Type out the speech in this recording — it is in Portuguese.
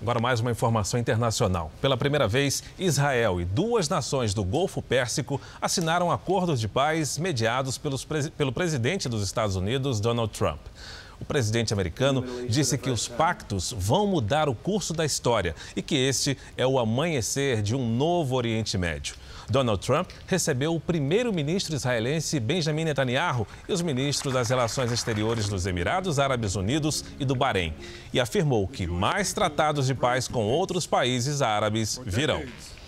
Agora, mais uma informação internacional. Pela primeira vez, Israel e duas nações do Golfo Pérsico assinaram acordos de paz mediados pelos, pelo presidente dos Estados Unidos, Donald Trump. O presidente americano disse que os pactos vão mudar o curso da história e que este é o amanhecer de um novo Oriente Médio. Donald Trump recebeu o primeiro-ministro israelense Benjamin Netanyahu e os ministros das Relações Exteriores dos Emirados Árabes Unidos e do Bahrein e afirmou que mais tratados de paz com outros países árabes virão.